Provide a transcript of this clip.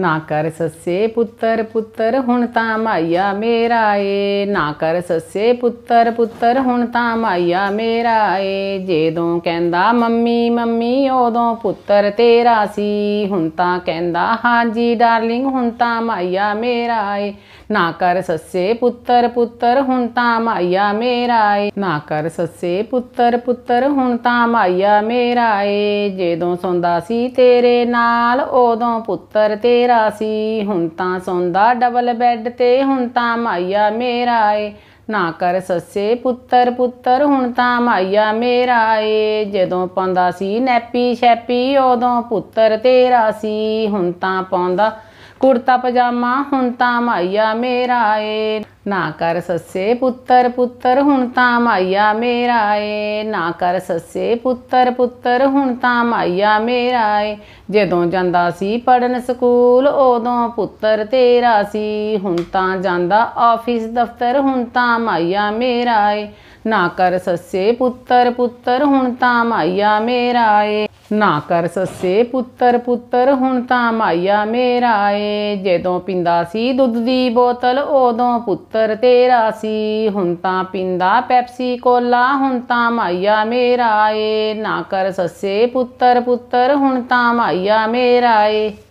ਨਾ ਕਰ ਸੱਸੇ ਪੁੱਤਰ ਪੁੱਤਰ ਹੁਣ ਤਾਂ ਮਾਇਆ ਮੇਰਾ ਏ ਨਾ ਕਰ ਸੱਸੇ ਪੁੱਤਰ ਪੁੱਤਰ ਹੁਣ ਤਾਂ ਮਾਇਆ ਮੇਰਾ ਏ ਜੇਦੋਂ ਕਹਿੰਦਾ ਮੰਮੀ ਮੰਮੀ ਉਦੋਂ ਪੁੱਤਰ ਤੇਰਾ ਸੀ ਹੁਣ ਤਾਂ ਕਹਿੰਦਾ ਹਾਂਜੀ ਡਾਰਲਿੰਗ ਹੁਣ ਤਾਂ ਮਾਇਆ ਮੇਰਾ ਏ ਨਾ ਕਰ ਸੱਸੇ ਪੁੱਤਰ ਪੁੱਤਰ ਹੁਣ ਤਾਂ ਮਾਇਆ ਮੇਰਾ ਏ ਨਾ ਕਰ ਸੱਸੇ ਪੁੱਤਰ ਪੁੱਤਰ ਹੁਣ ਤਾਂ ਮਾਇਆ ਮੇਰਾ ਏ ਜੇਦੋਂ ਸੌਂਦਾ ਸੀ ਤੇਰੇ ਨਾਲ ਉਦੋਂ ਪੁੱਤਰ ਤੇ ਮੇਰਾ ਸੀ ਹੁਣ ਤਾਂ ਸੌਂਦਾ ਡਬਲ ਬੈੱਡ ਤੇ ਹੁਣ ਤਾਂ ਮਾਇਆ ਮੇਰਾ ਏ ਨਾ ਕਰ ਸੱਸੇ ਪੁੱਤਰ ਪੁੱਤਰ ਹੁਣ ਤਾਂ ਮਾਇਆ ਮੇਰਾ ਏ ਜਦੋਂ ਪਾਉਂਦਾ ਸੀ ਨੈਪੀ ਸ਼ੈਪੀ ਉਦੋਂ ਪੁੱਤਰ ਤੇਰਾ ਸੀ ਹੁਣ ਤਾਂ ਪਾਉਂਦਾ ਕੁਰਤਾ ਪਜਾਮਾ ਹੁਣ ਤਾਂ ਮਾਇਆ ਮੇਰਾ ਏ ਨਾ ਕਰ ਸੱਸੇ ਪੁੱਤਰ ਪੁੱਤਰ ਹੁਣ ਤਾਂ ਮਾਇਆ ਮੇਰਾ ਏ ਨਾ ਕਰ ਸੱਸੇ ਪੁੱਤਰ ਪੁੱਤਰ ਹੁਣ ਤਾਂ ਮਾਇਆ ਮੇਰਾ ਏ ਜਦੋਂ ਜਾਂਦਾ ਸੀ ਪੜਨ ਸਕੂਲ ਉਦੋਂ ਪੁੱਤਰ ਤੇਰਾ ਸੀ ਹੁਣ ਤਾਂ ਜਾਂਦਾ ਆਫਿਸ ਦਫ਼ਤਰ ਹੁਣ ਤਾਂ ਮਾਇਆ ਮੇਰਾ ਏ ਨਾ ਕਰ ਸੱਸੇ ਪੁੱਤਰ ਪੁੱਤਰ ਹੁਣ ਤਾਂ ਮਾਇਆ ਮੇਰਾ ਏ ਨਾ ਕਰ ਸੱਸੇ ਪੁੱਤਰ ਪੁੱਤਰ ਹੁਣ ਤਾਂ ਮਾਇਆ ਮੇਰਾ ਏ ਜਦੋਂ ਪਿੰਦਾ ਸੀ ਦੁੱਧ ਦੀ ਬੋਤਲ ਉਦੋਂ ਪੁੱਤਰ ਤੇਰਾ ਸੀ ਹੁਣ ਤਾਂ ਪਿੰਦਾ ਪੈਪਸੀ ਕੋਲਾ ਹੁਣ ਤਾਂ ਮਾਇਆ ਮੇਰਾ ਏ ਨਾ ਕਰ ਸੱਸੇ ਪੁੱਤਰ ਪੁੱਤਰ ਹੁਣ ਤਾਂ ਮਾਇਆ ਮੇਰਾ ਏ